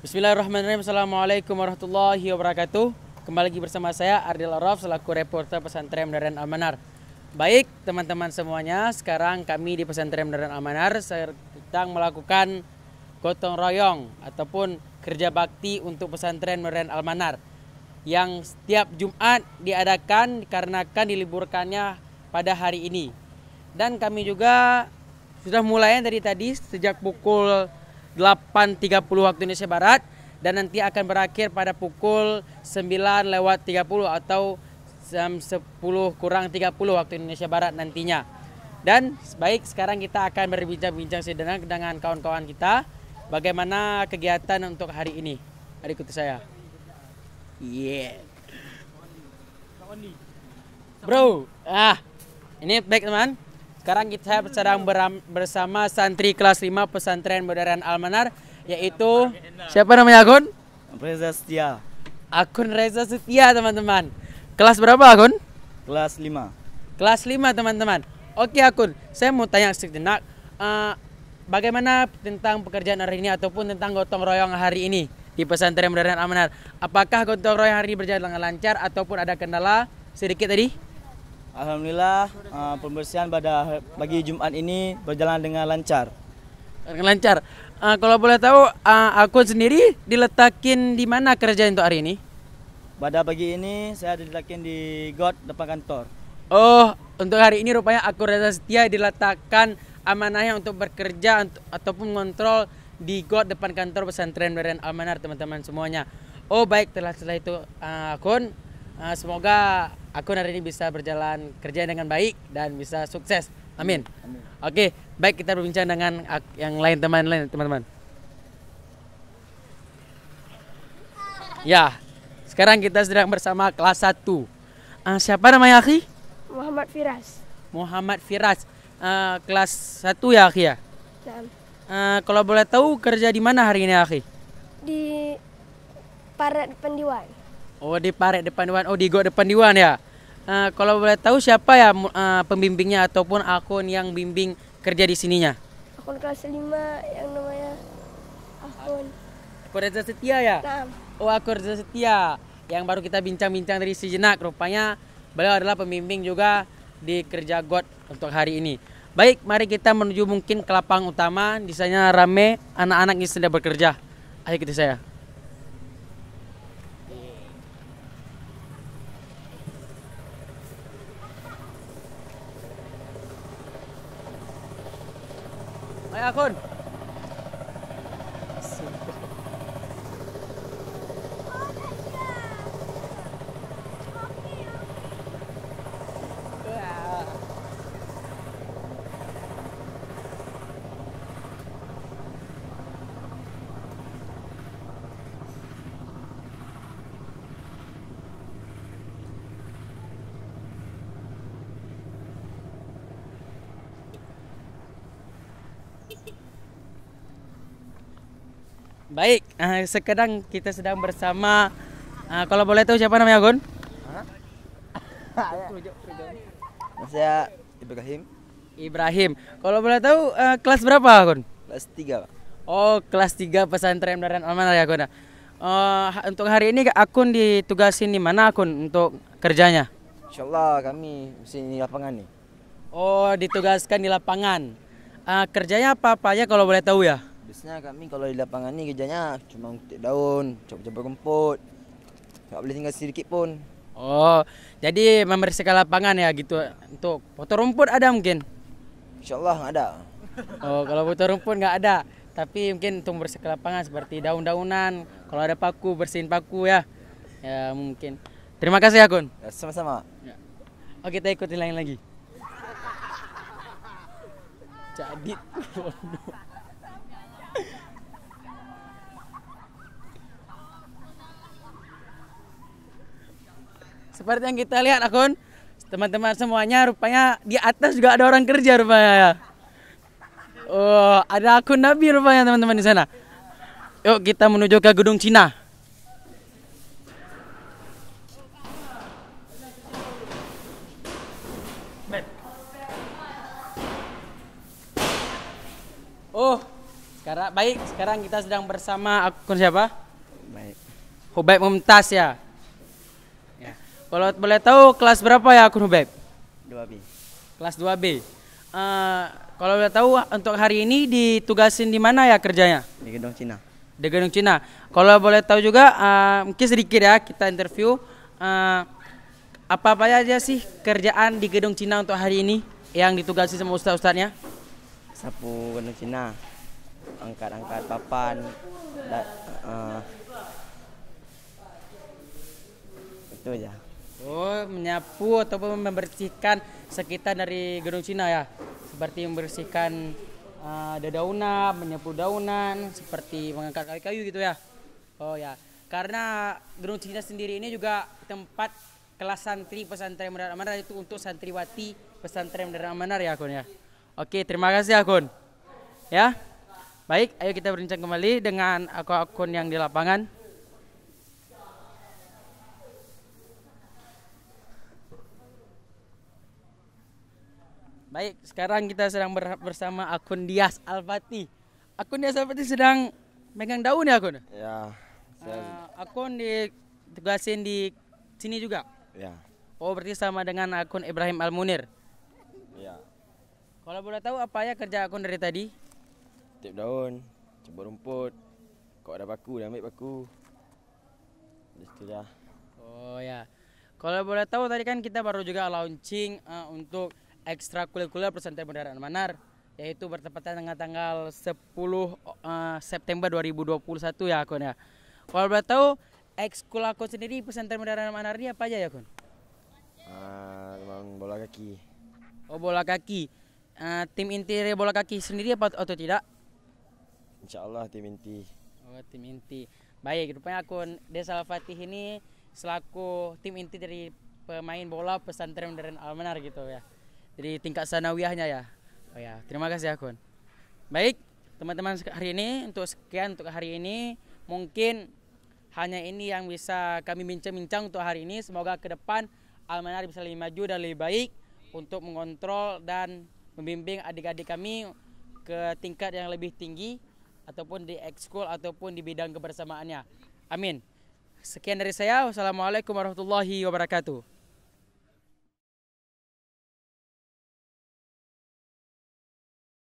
Bismillahirrahmanirrahim. Assalamualaikum warahmatullahi wabarakatuh. Kembali lagi bersama saya Ardil Araf selaku reporter pesantren Modern Almanar. Baik, teman-teman semuanya, sekarang kami di pesantren Modern Almanar sedang melakukan gotong royong ataupun kerja bakti untuk pesantren Modern Almanar yang setiap Jumat diadakan dikarenakan diliburkannya pada hari ini. Dan kami juga sudah mulai dari tadi sejak pukul 8.30 waktu Indonesia Barat dan nanti akan berakhir pada pukul 9 lewat 30 atau jam 10 kurang 30 waktu Indonesia Barat nantinya. Dan baik sekarang kita akan berbincang-bincang sedang dengan kawan-kawan kita bagaimana kegiatan untuk hari ini. hari ikuti saya. Yeah. Bro, ah, ini baik teman. Sekarang kita sedang bersama santri kelas 5 pesantren modern Almanar yaitu siapa namanya Akun? Reza Setia. Akun Reza Setia teman-teman. Kelas berapa Akun? Kelas 5. Kelas 5 teman-teman. Oke Akun, saya mau tanya sejenak uh, bagaimana tentang pekerjaan hari ini ataupun tentang gotong royong hari ini di pesantren modern Almanar. Apakah gotong royong hari ini berjalan dengan lancar ataupun ada kendala sedikit tadi? Alhamdulillah eh, pembersihan pada pagi Jumat ini berjalan dengan lancar. Dengan lancar. Uh, kalau boleh tahu uh, aku sendiri diletakin di mana kerja untuk hari ini? Pada pagi ini saya diletakin di god depan kantor. Oh, untuk hari ini rupanya aku rasa Setia diletakkan amanahnya untuk bekerja untuk, ataupun mengontrol di god depan kantor pesantren Beren Almanar teman-teman semuanya. Oh baik telah setelah itu uh, akun uh, semoga Aku hari ini bisa berjalan kerja dengan baik dan bisa sukses. Amin. Amin. Oke, baik kita berbincang dengan yang lain teman lain teman-teman. Ya, sekarang kita sedang bersama kelas 1. Uh, ah, siapa namanya, Akhi? Muhammad Firas. Muhammad Firas. Uh, kelas 1 ya, Akhi ya? Uh, kalau boleh tahu kerja di mana hari ini, Akhi? Di parek Depan Diwan. Oh, di parek Depan Diwan. Oh, di go Depan Diwan ya? Uh, kalau boleh tahu siapa ya uh, pembimbingnya ataupun akun yang bimbing kerja di sininya? Akun kelas 5 yang namanya akun. Akun Reza Setia ya? Nah. Oh akun Reza Setia yang baru kita bincang-bincang dari sejenak. Rupanya beliau adalah pembimbing juga di kerja God untuk hari ini. Baik, mari kita menuju mungkin ke lapang utama. Di sana rame, anak-anak yang sedang bekerja. Ayo kita saya. Ayo akun. Baik, uh, sekarang kita sedang bersama uh, kalau boleh tahu siapa namanya akun Saya Ibrahim. Ibrahim. Kalau boleh tahu uh, kelas berapa akun Kelas 3, Oh, kelas 3 pesantren Darul Amanah ya akun Uh, ya. untuk hari ini akun ditugasin di mana akun untuk kerjanya? Insyaallah kami di lapangan nih. Oh, ditugaskan di lapangan. Uh, kerjanya apa apa ya kalau boleh tahu ya? biasanya kami kalau di lapangan ini kerjanya cuma kutip daun cabut-cabut rumput nggak boleh tinggal sedikit pun oh jadi membersihkan lapangan ya gitu untuk foto rumput ada mungkin insyaallah nggak ada oh kalau foto rumput nggak ada tapi mungkin untuk membersihkan lapangan seperti daun-daunan kalau ada paku bersihin paku ya ya mungkin terima kasih Akun ya, sama-sama ya. oke oh, kita ikutin lain lagi jadi bodoh Seperti yang kita lihat akun teman-teman semuanya rupanya di atas juga ada orang kerja rupanya ya. Oh, ada akun Nabi rupanya teman-teman di sana. Yuk kita menuju ke gedung Cina. Oh, sekarang baik. Sekarang kita sedang bersama akun siapa? Baik. Hubaib Mumtaz ya. Kalau boleh tahu kelas berapa ya aku Hubeb? 2B. Kelas 2B. Uh, eh, kalau boleh tahu untuk hari ini ditugasin di mana ya kerjanya? Di Gedung Cina. Di Gedung Cina. Kalau boleh tahu juga uh, mungkin sedikit ya kita interview uh, eh, apa-apa aja sih kerjaan di Gedung Cina untuk hari ini yang ditugasi sama ustaz-ustaznya? Sapu Gedung Cina. Angkat-angkat papan. Da, uh, itu aja. Oh, menyapu atau membersihkan sekitar dari gedung Cina ya. Seperti membersihkan uh, eh, dedaunan, menyapu daunan, seperti mengangkat kayu-kayu gitu ya. Oh ya. Karena gedung Cina sendiri ini juga tempat kelas santri pesantren Mendara Amanar itu untuk santriwati pesantren Mendara Amanar ya akun ya. Oke, terima kasih Akun. Ya, ya. Baik, ayo kita berbincang kembali dengan akun-akun yang di lapangan. Baik, sekarang kita sedang ber- bersama Akun Dias Alfati. Akun Dias Alfati sedang megang daun ya Akun? Ya. Saya... Uh, akun ditugasin di sini juga? Ya. Oh, berarti sama dengan Akun Ibrahim Almunir? Ya. Kalau boleh tahu apa ya kerja Akun dari tadi? Tip daun, cebur rumput. Kok ada paku, dah ambil paku. Itu dah. Oh ya. Kalau boleh tahu tadi kan kita baru juga launching uh, untuk ekstrakurikuler pesantren Modern Manar yaitu bertepatan dengan tanggal 10 uh, eh, September 2021 ya akun ya. Kalau boleh tahu ekskul aku sendiri pesantren Modern Manar ini apa aja ya Kun? Uh, bola kaki. Oh bola kaki. Uh, tim inti bola kaki sendiri apa atau tidak? Insya Allah tim inti. Oh tim inti. Baik, rupanya akun Desa Al-Fatih ini selaku tim inti dari pemain bola pesantren modern Almanar gitu ya. Jadi tingkat sanawiyahnya ya. Oh ya, terima kasih Akun. Baik, teman-teman hari ini untuk sekian untuk hari ini mungkin hanya ini yang bisa kami bincang-bincang untuk hari ini. Semoga ke depan Almanar bisa lebih maju dan lebih baik untuk mengontrol dan membimbing adik-adik kami ke tingkat yang lebih tinggi ataupun di ekskul ataupun di bidang kebersamaannya. Amin. Sekian dari saya. Wassalamualaikum warahmatullahi wabarakatuh.